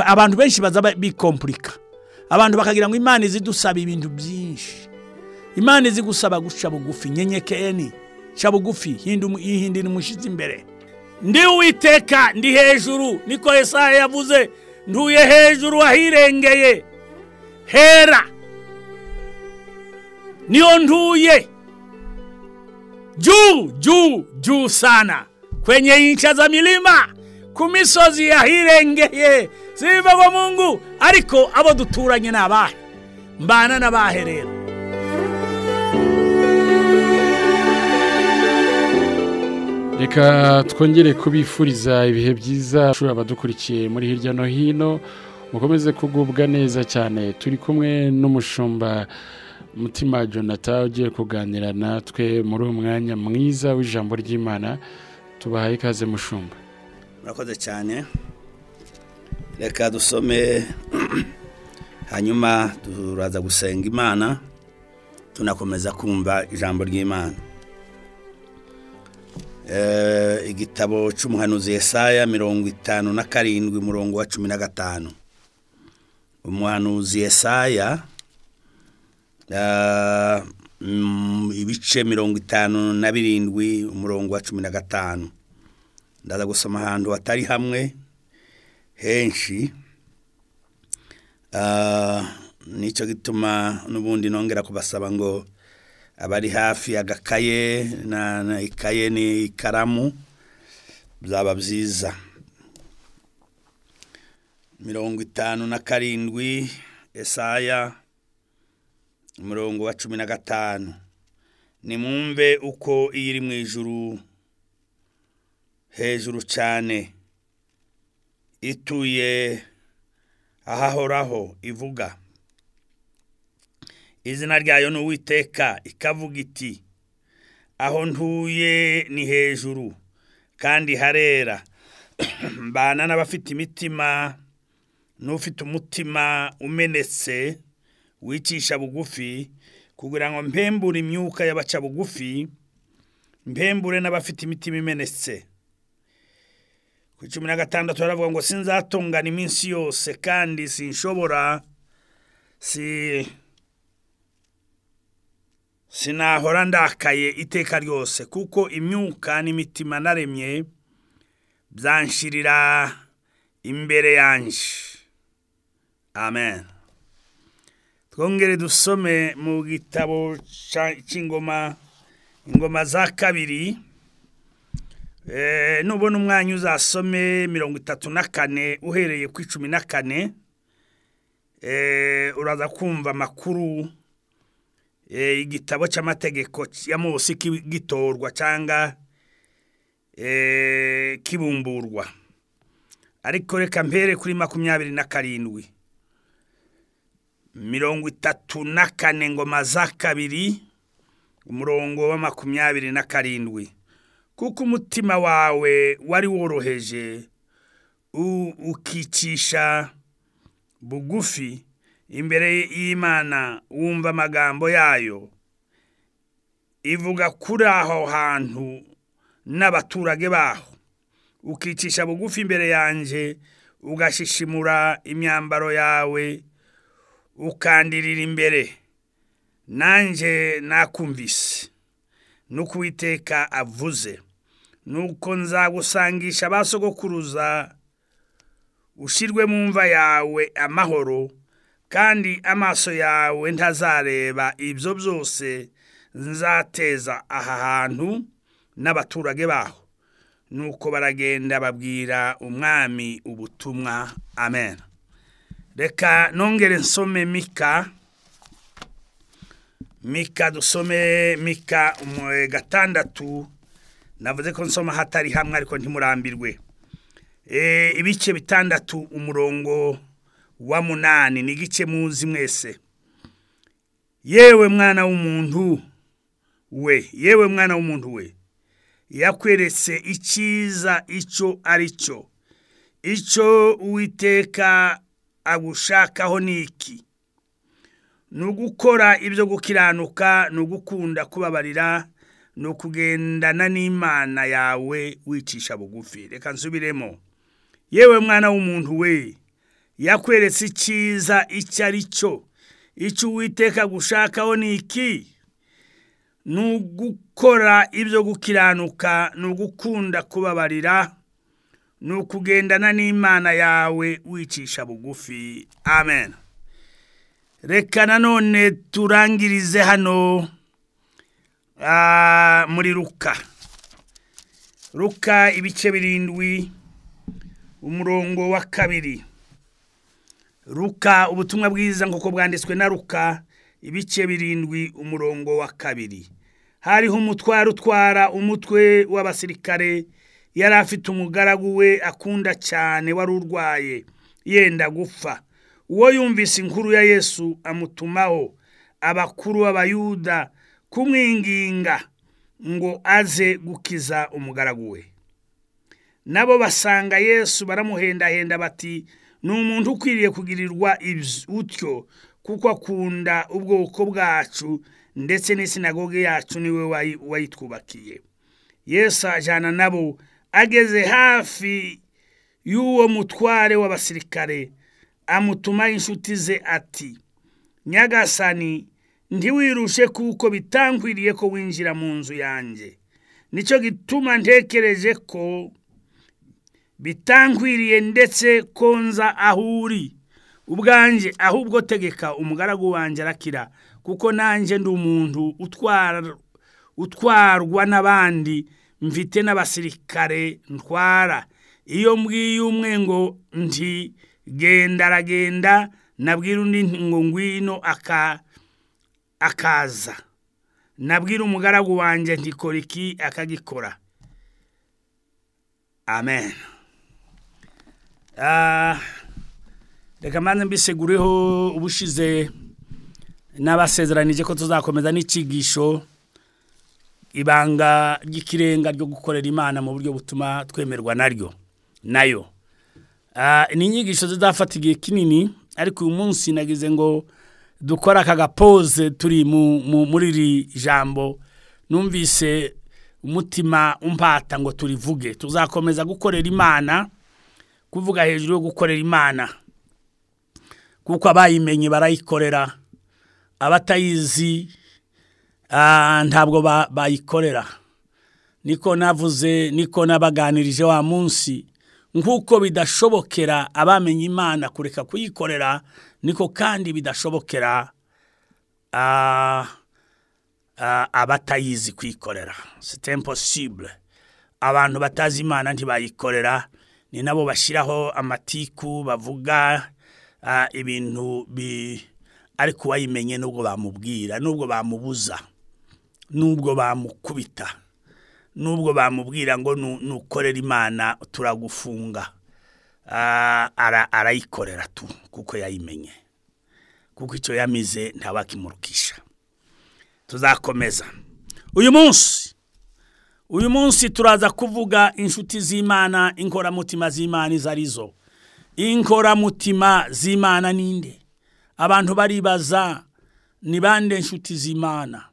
abantu benshi baza bikompurika abantu bakagira ngo imana izidusaba ibintu byinshi imana izigusaba guca bugufi nyenyekeni ca bugufi yihindira umushyitsi imbere ndi uwiteka ndi hejuru niko Yesaya yavuze nduye hejuru ahirengeye hera niyo ntuye juu juu juu sana kwenye incha za milima ku misozi yahirengeye ziva mungu ariko abo duturanye ni abahe mbana n'abahe rero reka twongere kubifuriza ibihe byiza ushobora abadukurikiye muri hirya no hino mukomeze kugubwa neza cyane turi kumwe n'umushumba mutima jonathan ugiye kuganira natwe muri uwo mwanya mwiza w'ijambo ry'imana tubahaye ikaze mushumba murakoze cyane reka dusome hanyuma turaza gusenga imana tunakomeza kumva ijambo ry'imana eh, igitabo cy'umuhanuzi Yesaya mirongo itanu na karindwi umurongo wa cumi na gatanu umuhanuzi Yesaya eh, mm, ibice mirongo itanu na birindwi umurongo wa cumi na gatanu ndaza gusoma ahantu hatari hamwe henshi ah, nicyo gituma n'ubundi nongera kubasaba ngo abari hafi agakaye na ikaye ni ikaramu byaba byiza mirongo itanu na karindwi esaya umurongo wa cumi na gatanu nimwumve uko iyo iri mu ijuru hejuru cyane ituye ahahoraho ivuga izina ryayo ni uwiteka ikavuga iti aho ntuye ni hejuru kandi harera mbana n'abafite imitima n'ufite umutima umenetse wicisha bugufi kugira ngo mpembure imyuka y'abaca bugufi mpembure n'abafite imitima imenetse ku cumi na gatandatu baravuga ngo sinzatungana iminsi yose kandi sinshobora si sinahora ndakaye iteka ryose kuko imyuka n'imitima naremye byanshirira imbere yanjye amen twongere dusome mu gitabo cy'ingoma ingoma za kabiri Eh, nubona umwanya uzasome mirongo itatu na kane uhereye ku icumi na kane eh, uraza kumva amakuru eh, igitabo cy'amategeko ya munsi gitorwa cyangwa kibumburwa ariko reka mbere kuri makumyabiri na karindwi mirongo itatu na kane ngoma za kabiri umurongo wa makumyabiri na karindwi kuko umutima wawe wari woroheje ukicisha bugufi imbere y'imana wumva amagambo yayo ivuga kuri aho hantu n'abaturage baho ukicisha bugufi imbere yanjye ugashishimura imyambaro yawe ukandirira imbere nanjye nakumvise nuko uwiteka avuze nuko nzagusangisha abasogokuruza ushirwe mu mva yawe amahoro kandi amaso yawe ntazareba ibyo byose nzateza aha hantu n'abaturage baho nuko baragenda babwira umwami ubutumwa amen reka nongere nsome mika mika dusome mika gatandatu navuze ko nsoma hatari hamwe ariko ntimurambirwe e, ibice bitandatu umurongo wa munani ni igice muzi mwese yewe mwana w'umuntu we yewe mwana w'umuntu we yakweretse icyiza icyo ari cyo icyo uwiteka agushakaho ni iki ni ugukora ibyo gukiranuka ni ugukunda kubabarira ni ukugendana n'imana yawe wicisha bugufi reka nsubiremo yewe mwana w'umuntu we yakweretse icyiza icyo ari cyo icyo uwiteka gushakaho ni iki ni ugukora ibyo gukiranuka ni ugukunda kubabarira ni ukugendana n'imana yawe wicisha bugufi amen reka nanone turangirize hano muri ruka ruka ibice birindwi umurongo wa kabiri ruka ubutumwa bwiza nk'uko bwanditswe na ruka ibice birindwi umurongo wa kabiri hariho umutwaro utwara umutwe w'abasirikare yari afite umugaragu we akunda cyane wari urwaye yenda gupfa uwo yumvise inkuru ya yesu amutumaho abakuru b'abayuda kumwinginga ngo aze gukiza umugaragu we nabo basanga yesu baramuhendahenda bati ni umuntu ukwiriye kugirirwa utyo kuko akunda ubwoko bwacu ndetse n'isinagoge yacu niwe wayitwubakiye yesu ajana nabo ageze hafi y'uwo mutware w'abasirikare amutumaho inshuti ze ati nyagasani ntiwirushe kuko bitangwiriye ko winjira mu nzu yanjye nicyo gituma ntekereje ko bitangwiriye ndetse ko ahuri aho ubwanjye ahubwo tegeka umugaragu wanjye arakira kuko nanjye ndi umuntu utwarwa n'abandi mfite n'abasirikare ntwara iyo mbwiye umwe ngo ndi genda aragenda nabwira undi ngo ngwino aka akaza nabwira umugaragu wanjye ngikora iki akagikora amen ah, reka mbanze mbisegureho ubushize n'abasezeranije ko tuzakomeza n'ikigisho ibanga ry'ikirenga ryo gukorera imana mu buryo butuma twemerwa naryo nayo Ah, ni inyigisho zizafata igihe kinini ariko uyu munsi nagize ngo dukore aka gapoze turi muri iri jambo numvise umutima umpata ngo turivuge tuzakomeza gukorera imana kuvuga hejuru yo gukorera imana kuko abayimenye barayikorera abatayizi ah, ntabwo bayikorera niko navuze niko nabaganirije wa munsi nk'uko bidashobokera abamenya imana kureka kuyikorera niko kandi bidashobokera ah, ah, abatayizi kuyikorera sitemposibure abantu batazi imana ntibayikorera ni nabo bashyiraho amatiku bavuga ah, ibintu ariko uwayimenye nubwo bamubwira nubwo bamubuza nubwo bamukubita nubwo bamubwira ngo nukorera imana turagufunga ah, arayikorera tu kuko yayimenye kuko icyo yamize ntabakimurukisha tuzakomeza uyu munsi uyu munsi turaza kuvuga inshuti z'imana inkoramutima z'imana izo arizo inkoramutima z'imana ninde abantu baribaza ni bande inshuti z'imana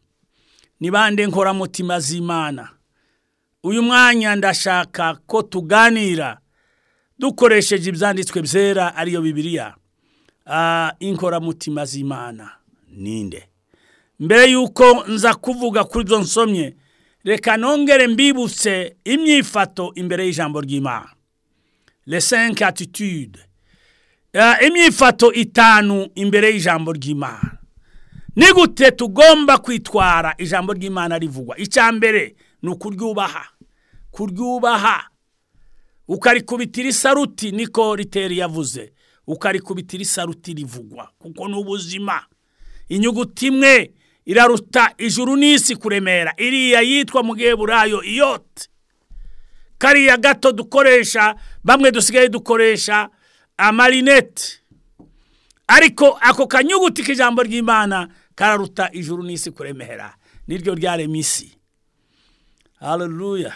ni bande nkoramutima z'imana uyu mwanya ndashaka ko tuganira dukoresheje ibyanditswe byera ariyo bibiriya ah, inkoramutima z'imana ninde mbere y'uko nza kuvuga kuri ibyo nsomye reka nongere mbibutse imyifato imbere y'ijambo ry'imana lesenke atitude ah, imyifato itanu imbere y'ijambo ry'imana ni gute tugomba kwitwara ijambo ry'imana rivugwa icya mbere ni ukuryubaha kuryubaha ukarikubitira isaruti niko riteri yavuze ukarikubitira isaruti rivugwa kuko ni ubuzima inyuguti imwe iraruta ijuru n'isi kuremera iriya yitwa mugeburayo iyote kariya gato dukoresha bamwe dusigaye dukoresha amarinete ariko ako kanyuguti k'ijambo ry'imana kararuta ijuru n'isi kuremera niryo ryarema isi hareruya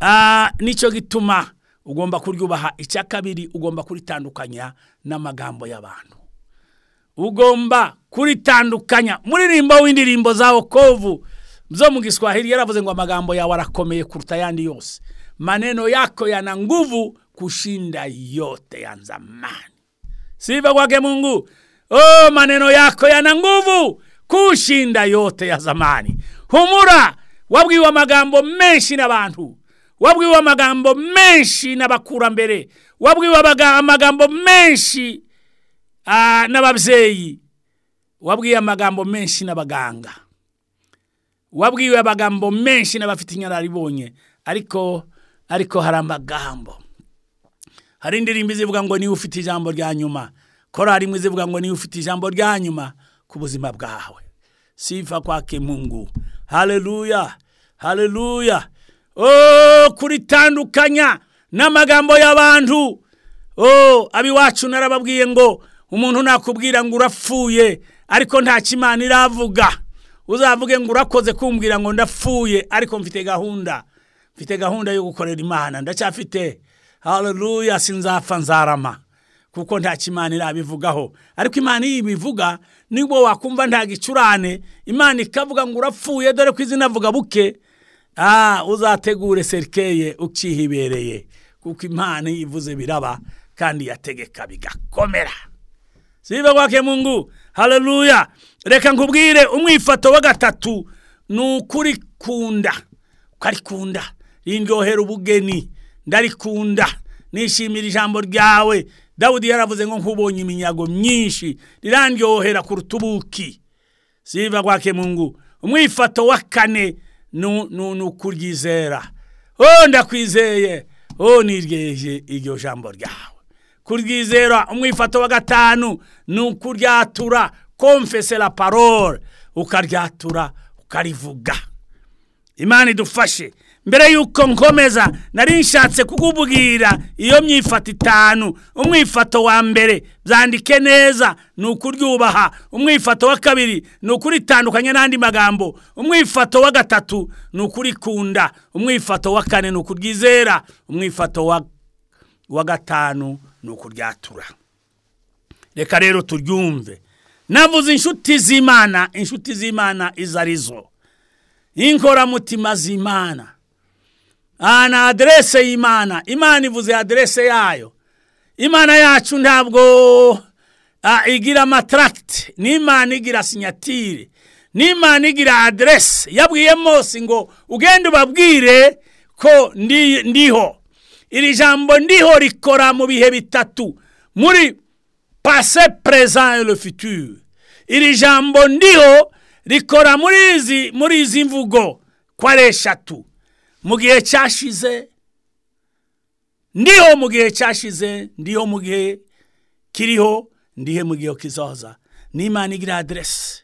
ah, nicyo gituma ugomba kuryubaha icya kabiri ugomba kuritandukanya n'amagambo y'abantu ugomba kuritandukanya muririmbo w'indirimbo za okovu zo mu giswahili yaravuze ngo amagambo yawe arakomeye kuruta ayandi yose maneno yako yana nguvu kushinda yote ya zamani sifa kwake Mungu oh maneno yako yana nguvu kushinda yote ya zamani humura wabwiwe amagambo menshi n'abantu wabwiwe amagambo menshi n'abakurambere wabwiwe amagambo menshi ah, n'ababyeyi wabwiye amagambo menshi n'abaganga wabwiwe amagambo menshi n'abafite inararibonye ariko ariko hari amagambo hari indirimbo izivuga ngo niwe ufite ijambo rya nyuma korari imwe zivuga ngo niwe ufite ijambo rya nyuma ku buzima bwawe sifa kwake Mungu. Haleluya, haleluya. Oh, kuritandukanya n'amagambo y'abantu. Oh, abiwacu narababwiye ngo umuntu nakubwira ngo urapfuye ariko nta kimana iravuga. Uzavuge ngo urakoze kumbwira ngo ndapfuye ariko mfite gahunda. Mfite gahunda yo gukorera Imana. Ndacyafite. Haleluya, sinzapfa nzarama. kuko nta kimana irabivugaho ariko imana iyo ibivuga nibwo wakumva nta gicurane imana ikavuga ngo urapfuye dore ko izina avuga buke ah, uzategure serikeye ukihibereye kuko imana ivuze biraba kandi yategeka bigakomera siba kwake mungu hareruya reka nkubwire umwifato wa gatatu ni ukurikunda ukarikunda rindyohera ubugeni ndarikunda nishimira ijambo ryawe dawudi yaravuze ngo nkubonye iminyago myinshi rirandyohera ku rutubuki siva kwa umwifato wa kane ni ukuryizera oh ndakwizeye oh niryeje iryo jambo ryawe kuryizera umwifato wa gatanu ni ukuryatura komfesera parole ukaryatura ukarivuga imana idufashe mbere yuko nkomeza nari nshatse kukubwira iyo myifato itanu umwifato wa mbere byandike neza ni ukuryubaha umwifato wa kabiri ni ukuritandukanya n'andi magambo umwifato wa gatatu ni ukurikunda umwifato wa kane ni ukuryizera umwifato wa gatanu ni ukuryatura reka rero turyumve navuze inshuti z'imana inshuti z'imana izo arizo inkoramutima z'imana aha ni aderese y'imana imana ivuze aderese yayo imana yacu ntabwo igira amataragiti n'imana igira sinyatire n'imana igira aderese yabwiye mose ngo ugende ubabwire ko ndiho iri jambo ndiho rikora mu bihe bitatu muri pase perezida refitire iri jambo ndiho rikora muri izi muri izi mvugo ko ari mu gihe cyashize ndiho mu gihe cyashize ndiho mu gihe kiriho ndihe mu gihe kizaza n'imana igira aderesi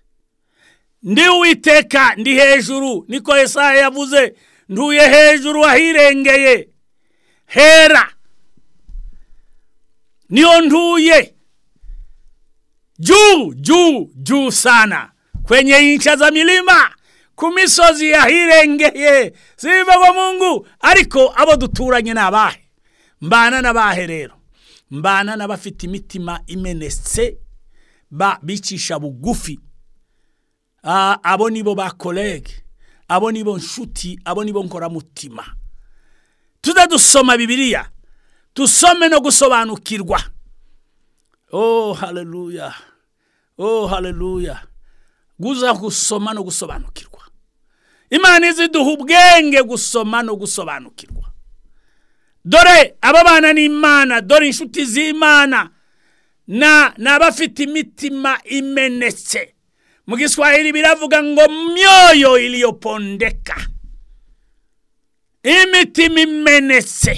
ndi uwiteka ndi hejuru niko esaha yavuze nduye hejuru ahirengeye hera niyo ntuye juu juu juu sana kwenye incha za milima ku misozi yahirengeye zibagwa mungu ariko abo duturanye ni abahe mbana n'abahe rero mbana n'abafite imitima imenetse bicisha bugufi abo nibo ba kolege abo nibo nshuti abo nibo nkoramutima tujya dusoma bibiriya dusome no gusobanukirwa oh hareruya oh hareruya guza gusoma no gusobanukirwa imana iziduha ubwenge gusoma no gusobanukirwa dore ababana n'imana dore inshuti z'imana ni abafite imitima imenetse mu giswahili biravuga ngo myoyo iliyopondeka imitima imenetse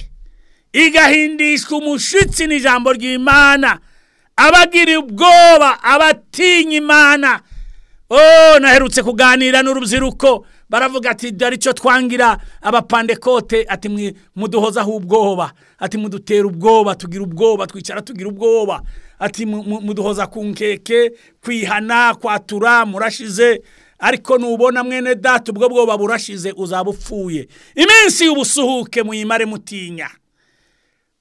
igahindishwa umushyitsi n'ijambo ry'imana abagira ubwoba abatinya imana oh naherutse kuganira n'urubyiruko baravuga ati dore icyo twangira abapandekote ati muduhozaho ubwoba ati mudutera ubwoba tugira ubwoba twicara tugira ubwoba ati muduhoza ku nkeke kwihana kwatura murashize ariko nubona mwene data ubwo bwoba burashize uzaba upfuye iminsi y'ubusuhuke muyimare mutinya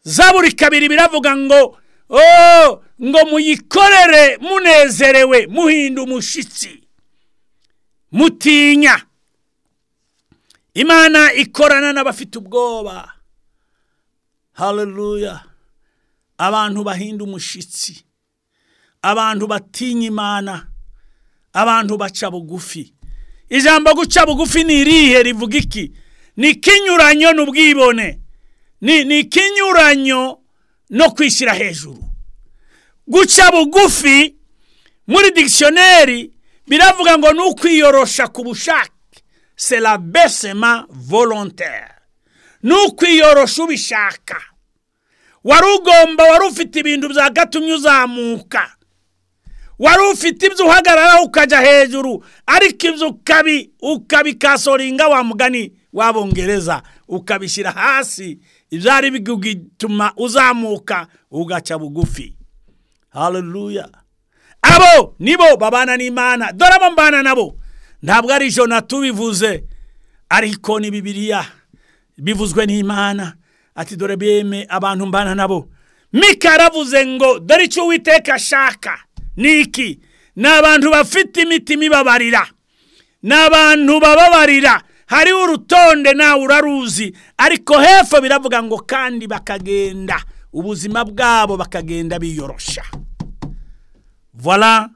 zaburi kabiri biravuga ngo oh ngo muyikorere munezerewe muhinda umushyitsi mutinya imana ikorana n'abafite ubwoba hareruya abantu bahinda umushyitsi abantu batinya imana abantu baca bugufi ijambo guca bugufi ni irihe rivuga iki ni ikinyuranyo n'ubwibone ni ikinyuranyo no kwishyira hejuru guca bugufi muri dikishoneri biravuga ngo ni ukwiyorosha ku bushake sera besema volontere ni ukwiyorosha ubishaka wari ugomba wari ufite ibintu byagatumye uzamuka wari ufite ibyo uhagarara ukajya hejuru ariko ibyo ukabi ukabikasoringa wa mugani wabongereza ukabishyira hasi ibyari bituma uzamuka ugaca bugufi hareruya abo nibo babana n'imana dore abo mbana nabo ntabwo ari jona tubivuze ariko ni bibiriya bivuzwe n'imana ati dore beme abantu mbana nabo mika aravuze ngo dore icyo uwiteka ashaka ni iki ni abantu bafite imitima ibabarira ni abantu bababarira hariho urutonde nawe uraruzi ariko hepfo biravuga ngo kandi bakagenda ubuzima bwabo bakagenda biyorosha voilà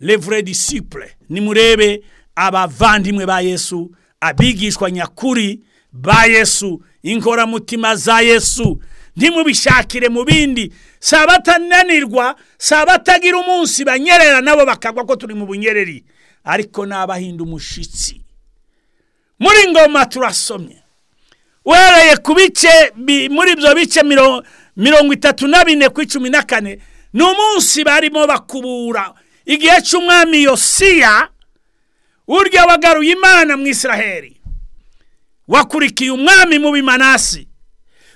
les vrais disciples nimurebe abavandimwe ba yesu abigishwa nyakuri ba yesu inkoramutima za yesu ntimubishakire mu bindi si abatananirwa si abatagira umunsi banyerera nabo bakagwa ko turi mu bunyereri ariko n'abahinda umushyitsi muri ngoma turasomye uhereye ku bice muri ibyo bice mirongo itatu na bine ku icumi na kane ni umunsi barimo bakubura igihe cy'umwami yosiya urya wagaruye imana mu israheli wakurikiye umwami mu bimanasi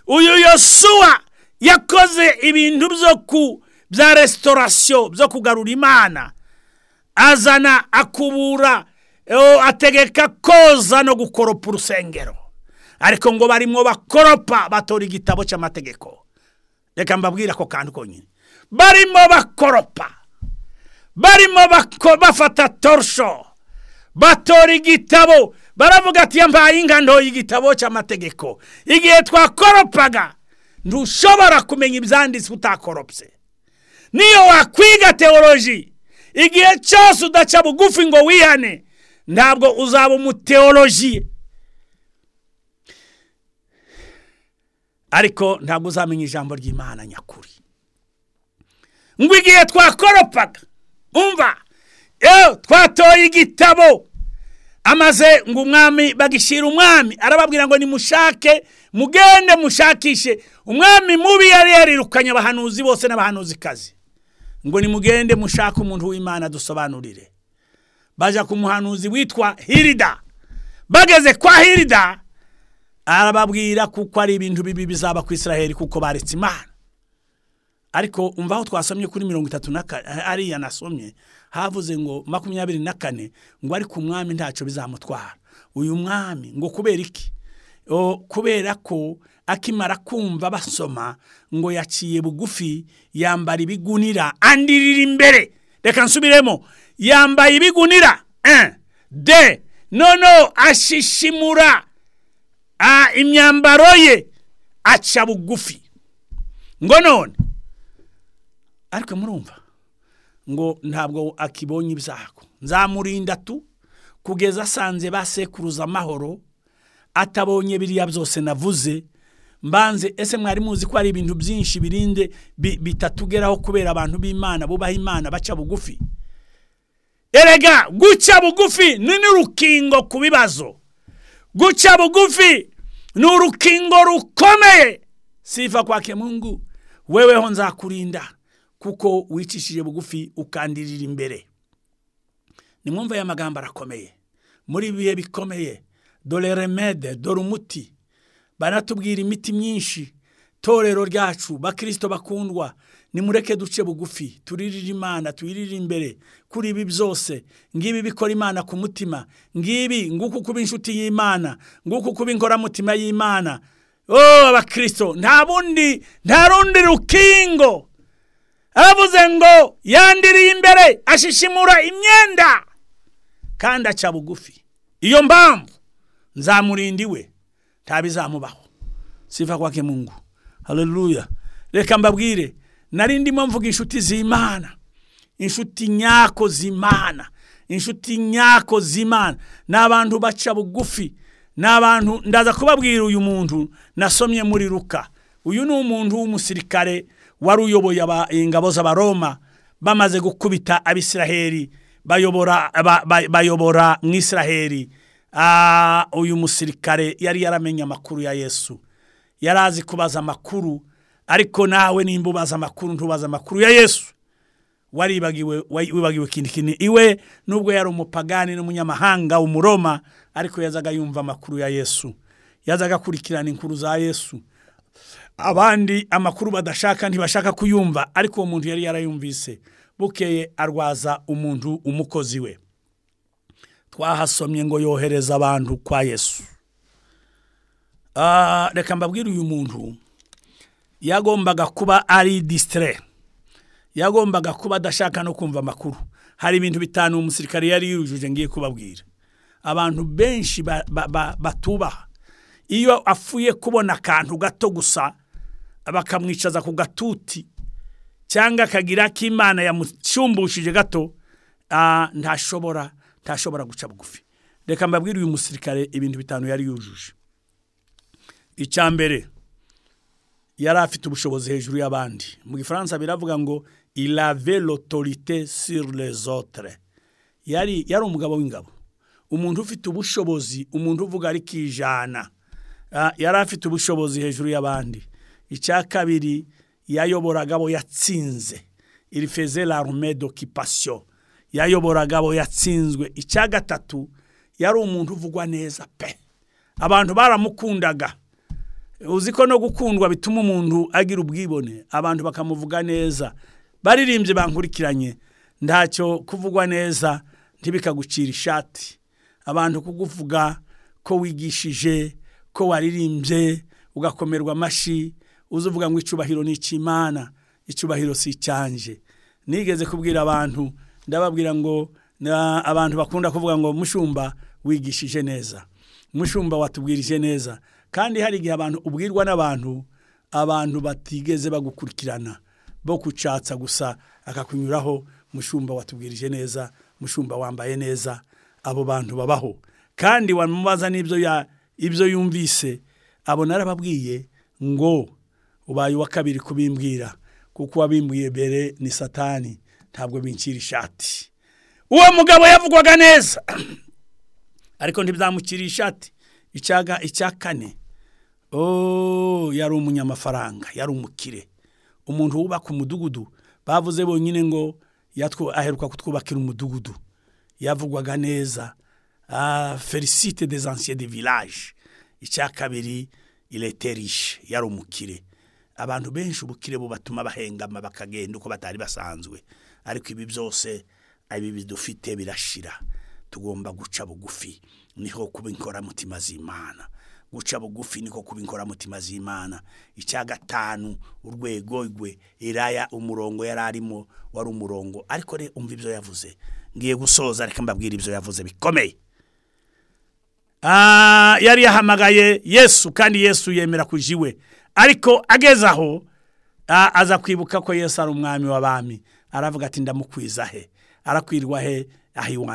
uyu yosuwa yakoze ibintu byo ku bya resitorasiyo byo kugarura imana azana akubura ategeka koza no gukoropa urusengero ariko ngo barimo bakoropa batora igitabo cy'amategeko reka mbabwira ako kantu konyine barimo bakoropa barimo bafata torusho batora igitabo baravuga ati yambaye ingano y'igitabo cy'amategeko igihe twakoropaga ntushobora kumenya ibyanditswe utakoropse niyo wakwiga teoloji igihe cyose udaca bugufi ngo wihane ntabwo uzaba umuteoloji ariko ntabwo uzamenya ijambo ry'imana nyakuri ngo igihe twakoropaga umva twatoye igitabo amaze ngo umwami bagishyira umwami arababwira ngo nimushake mugende mushakishe umwami mubi yari yarirukanye abahanuzi bose n'abahanuzikazi ngo nimugende mushake umuntu w'imana dusobanurire baje ku muhanuzi witwa hirida bageze kwa hirida arababwira kuko ari ibintu bibi bizaba ku israheli kuko baretse imana ariko umva aho twasomye kuri mirongo itatu na kane eh, ariya nasomye havuze ngo makumyabiri na kane ngo ariko umwami ntacyo bizamutwara uyu mwami ngo kubera iki kubera ko akimara kumva basoma ngo yaciye bugufi yambara ibigunira andi riri imbere reka nsubiremo yambaye ibigunira eh, de nono ashishimura ah, imyambaro ye aca bugufi ngo none ariko murumva ngo ntabwo akibonye ibyago nzamurinda tu kugeza asanze basekuruza amahoro atabonye biriya byose navuze mbanze ese mwari muzi ko hari ibintu byinshi birinde bitatugeraho kubera abantu b'imana bubaha imana baca bugufi erega guca bugufi ni n'urukingo ku bibazo guca bugufi ni urukingo rukomeye siva kwa kemungu weweho nzakurinda kuko wicishije bugufi ukandirira imbere ni mwumva aya magambo arakomeye muri bihe bikomeye dore remede dore umuti baratubwira imiti myinshi torero ryacu bakirisito bakundwa nimureke duce bugufi turirire imana tuyirire imbere kuri ibi byose ngibi bikora imana ku mutima ngibi nguku kuba inshuti y'imana nguku kuba inkoramutima y'imana oh abakirisito nta bundi nta rundi rukingo aravuze ngo yandiriye imbere ashishimura imyenda kandi aca bugufi iyo mpamvu nzamurinda iwe ntabizamubaho siva kwake mungu hareruruya reka mbabwire nari ndimo mvuga inshuti z'imana inshuti nyako z'imana inshuti nyako z'imana ni abantu baca bugufi ni abantu ndaza kubabwira uyu muntu nasomye muri ruka uyu ni umuntu w'umusirikare wari uyoboye ingabo z'abaroma bamaze gukubita abisiraheli bayobora mu isiraheli ah, uyu musirikare yari yaramenye amakuru ya yesu yari azi kubaza amakuru ariko nawe nimba ubaza amakuru ntubaza amakuru ya yesu waribagiwe wibagiwe ikindi kintu iwe nubwo yari umupagani n'umunyamahanga umuroma ariko yazaga yumva amakuru ya yesu yazaga akurikirana inkuru za yesu abandi amakuru badashaka ntibashaka kuyumva ariko uwo muntu yari yarayumvise bukeye arwaza umuntu umukozi we twahasomye ngo yohereza abantu kwa yesu ah, reka mbabwire uyu muntu yagombaga kuba ari disitire yagombaga kuba adashaka no kumva amakuru hari ibintu bitanu umusirikare yari yujuje ngiye kubabwira abantu benshi batubaha iyo apfuye kubona akantu gato gusa bakamwicaza ku gatuti cyangwa akagira imana yamucumbushije gato ntashobora ntashobora guca bugufi reka mbabwire uyu musirikare ibintu bitanu yari yujuje icya mbere yari afite ubushobozi hejuru y'abandi mu gifaransa biravuga ngo irave l'autorité sur les yari yari umugabo w'ingabo umuntu ufite ubushobozi umuntu uvuga ari kijana yari afite ubushobozi hejuru y'abandi icya kabiri yayoboraga abo yatsinze iri feze la rume dokipasiyo yayoboraga abo yatsinzwe icya gatatu yari umuntu uvugwa neza pe abantu baramukundaga uzi ko no gukundwa bituma umuntu agira ubwibone abantu bakamuvuga neza baririmbye bankurikiranye ntacyo kuvugwa neza ntibikagucira ishati abantu kuguvuga ko wigishije ko waririmbye ugakomerwa amashyi uvuga ngo icubahiro ni ikimana icubahiro si cyanje nigeze kubwira abantu ndababwira ngo abantu bakunda kuvuga ngo mushumba wigishije neza mushumba watubwirije neza kandi hari igihe abantu ubwirwa n'abantu abantu batigeze bagukurikirana bo kucatsa gusa akakunyuraho mushumba watubwirije neza mushumba wambaye neza abo bantu babaho kandi wamubaza n'ibyo ibyo yumvise abo narababwiye ngo ubaye uwa kabiri kubimbwira kuko uwabimbwiye mbere ni satani ntabwo binshyira ishati uwo mugabo yavugwaga neza ariko ntibyamukiriye ishati icyaga icya kane yari umunyamafaranga yari umukire umuntu wubaka umudugudu bavuze bonyine ngo aheruka kutwubakira umudugudu yavugwaga neza ah, felicite des anciens de village icya kabiri ireterishe yari umukire abantu benshi ubukire bubatuma bahengama bakagenda uko batari basanzwe ariko ibi byose ibi dufite birashira tugomba guca bugufi niho kuba inkoramutima z'imana guca bugufi niko kuba inkoramutima z'imana icya gatanu urwego rwe iraya umurongo yari arimo wari umurongo ariko re umva ibyo yavuze ngiye gusoza reka mbabwira ibyo yavuze bikomeye ah, yari yahamagaye yesu kandi yesu yemera kujiwe ariko ageze aho aza kwibuka ko Yesu ari umwami w'abami aravuga ati ndamukwiza he arakwirwa he aho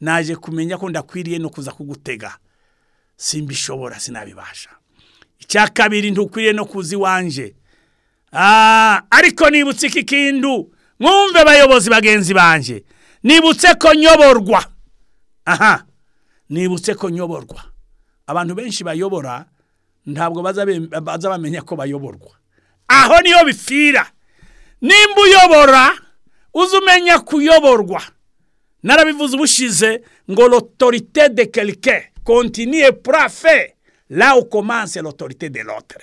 naje kumenya ko ndakwiriye no kuza kugutega simbishobora sinabibasha icya kabiri ntukwiriye no kuza iwanje ariko nibutse iki kindu mwumve abayobozi bagenzi banjye nibutse ko nyoborwa aha nibutse ko nyoborwa abantu benshi bayobora ntabwo baza bamenya ko bayoborwa aho niyo bipfira nimba uyobora uzi umenya kuyoborwa narabivuze ubushize ngo l'autorité de quelqu'un continue prafe la ukomanse l'autorité de l'autre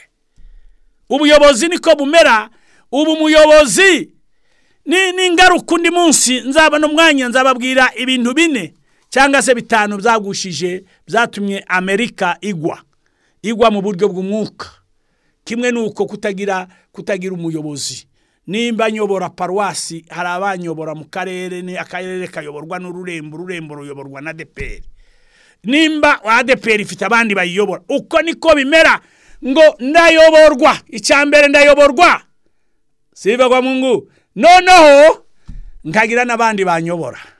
ubuyobozi niko bumera ubu muyobozi ni ingaruka undi munsi nzaba n'umwanya nzababwira ibintu bine cyangwa se bitanu byagushije byatumye amerika igwa igwa mu buryo bw'umwuka kimwe ni uko kutagira kutagira umuyobozi nimba nyobora paruwasi hari abanyobora mu karere ni akarere kayoborwa n'ururembo ururembo ruyoborwa na deperi nimba adeperi ifite abandi bayiyobora uko niko bimera ngo ndayoborwa icya mbere ndayoborwa siba mungu noneho nkagira n'abandi banyobora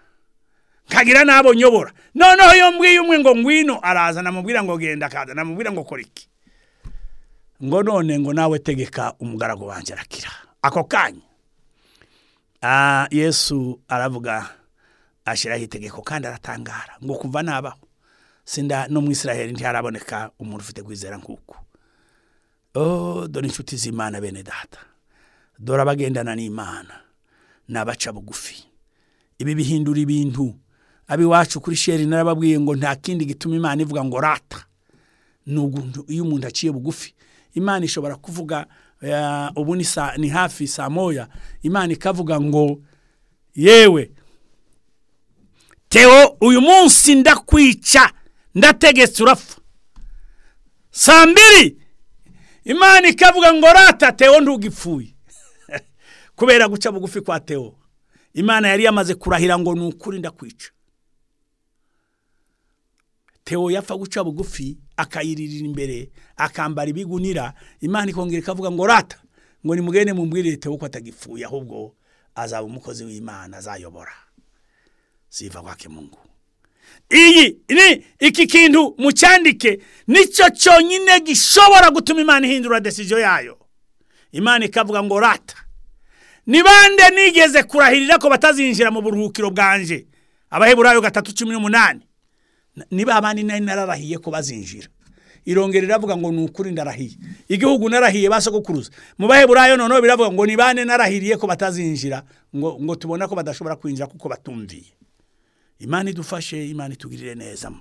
kagira n'abo nyobora noneho iyo mbwiye umwe ngo ngwino araza namubwira ngo genda akaza namubwira ngo kora iki ngo none ngo nawe tegeka umugaragu wanjye arakira ako kanya yesu aravuga ashyiraho itegeko kandi aratangara ngo kuva nabaho sinda no mu israheli ntiharaboneka umuntu ufite kwizera nk'uko oh, dore inshuti z'imana bene data dore abagendana n'imana ni abaca bugufi ibi bihindura ibintu abiwacu kuri sheri narababwiye ngo nta kindi gituma imana ivuga ngo rata ni umuntu iyo umuntu aciye bugufi imana ishobora kuvuga eh, ubu ni hafi saa moya imana ikavuga ngo yewe teo uyu munsi ndakwica ndategetse urapfa saa mbiri imana ikavuga ngo rata teo ntugipfuye kubera guca bugufi kwa teo imana yari yamaze kurahira ngo ni ukuri ndakwica tewo yapfa guca bugufi akayiririra imbere akambara ibigunira imana ikongera ikavuga ngo rata ngo nimugende mumbwire tewo ko atagipfuye ahubwo azaba umukozi w'imana azayobora ziva kwa kimungu iyi ni iki kintu mucyandike nicyo cyonyine gishobora gutuma imana ihindura desiziyo yayo imana ikavuga ngo rata ni bande nigeze kurahirira ko batazinjira mu buruhukiro bwanjye abaheburayo gatatu cumi n'umunani niba abandi nari nararahiye ko bazinjira irongera iravuga ngo ni ukuri ndarahiye igihugu narahiye basogokuruza mu baheburayo noneho biravuga ngo ni bane narahiriye ko batazinjira ngo ngo tubona ko badashobora kwinjira kuko batumviye imana idufashe imana itugirire neza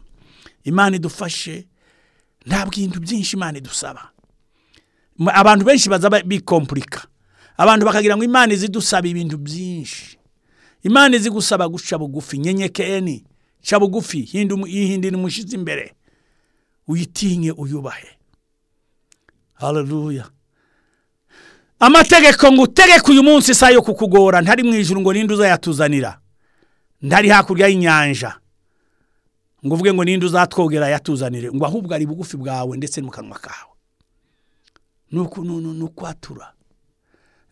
imana idufashe nta bwintu byinshi imana idusaba abantu benshi baza bikompurika abantu bakagira ngo imana izidusaba ibintu byinshi imana izigusaba guca bugufi nyenyekeni ca bugufi yihindira umushyize imbere uyitinye uyubahe hararuya amategeko ngo utegeke uyu munsi isaha yo kukugora ntari mu ijuru ngo ninde uzayatuzanira ntari hakurya y'inyanja ngo uvuge ngo ninde uzatwogera yatuzanire ngo ahubwo ari bugufi bwawe ndetse mu kanwa kawe ni ukwatura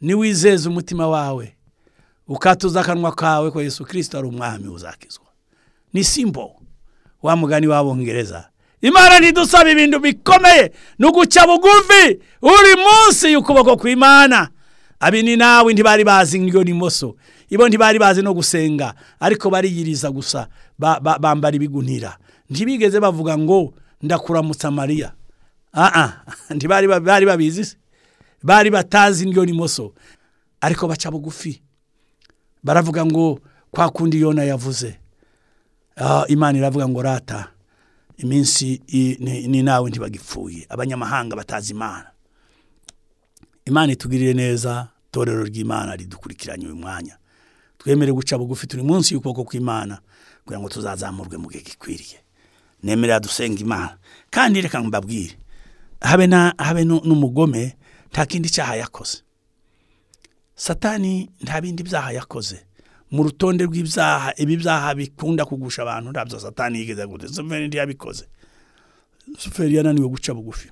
niwizeze umutima wawe ukatuza akanwa kawe ko yesu kirisita ari umwami uzakizwa ni simbo wa mugani w'abongereza imana ntidusaba ibintu bikomeye ni uguca bugufi uri munsi y'ukuboko ku imana abini nawe ntibari bazi ngo n'imoso ibo ntibari bazi no gusenga ariko bariyiriza gusa bambara ibigunira ntibigeze bavuga ngo ndakuramutsa mariya ntibari babizi bari batazi indyo n'imoso ariko baca bugufi baravuga ngo kwa kundi yona yavuze Ah, imana iravuga ngo rata iminsi ni nawe ntibagipfuye abanyamahanga batazi imana imana itugirire neza torero ry'imana ridukurikiranye uyu mwanya twemere guca bugufi turi munsi y'ukuboko kw'imana kugira ngo tuzazamurwe mu gihe gikwiriye nemerera dusenga imana kandi reka mbabwire habe habe n'umugome nta kindi cyaha yakoze satani nta bindi byaha yakoze mu rutonde rw'ibyaha ibi byaha bikunda kugusha abantu ntabyo satani yigeze gute suverineri yabikoze suferi yananiwe guca bugufi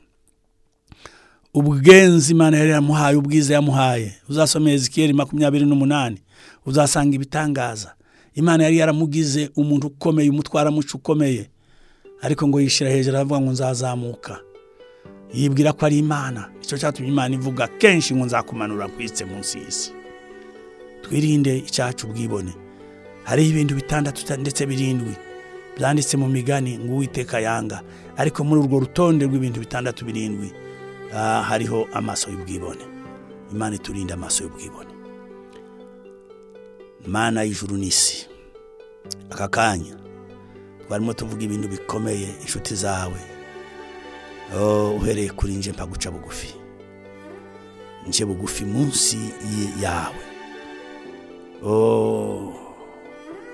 ubwenzi imana yari yamuhaye ubwiza yamuhaye uzasomeye zikiyeri makumyabiri n'umunani uzasanga ibitangaza imana yari yaramugize umuntu ukomeye umutwara muco ukomeye ariko ngo yishyira hejuru aravuga ngo nzazamuka yibwira ko ari imana icyo cyatumye imana ivuga kenshi ngo nzakumanura nkwitse munsi y'isi twirinde icyacu ubwibone hariho ibintu bitandatu ndetse birindwi byanditse mu migani ngo uwiteka yanga ariko muri urwo rutonde rw'ibintu bitandatu birindwi ah, hariho amaso y'ubwibone imana iturinde amaso y'ubwibone imana y'ijuru n'isi aka kanya twarimo tuvuga ibintu bikomeye inshuti zawe oh, uhereye kuri nje mpaguca bugufi nje bugufi munsi yawe Oh,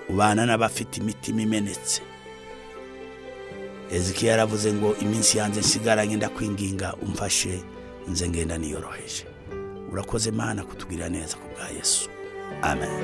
ubana n'abafite imitima imenetse ezekiel yaravuze ngo iminsi yanze nsigara ngenda kwinginga umfashe nze ngenda niyoroheje urakoze imana kutugirira neza ku bwa yesu amen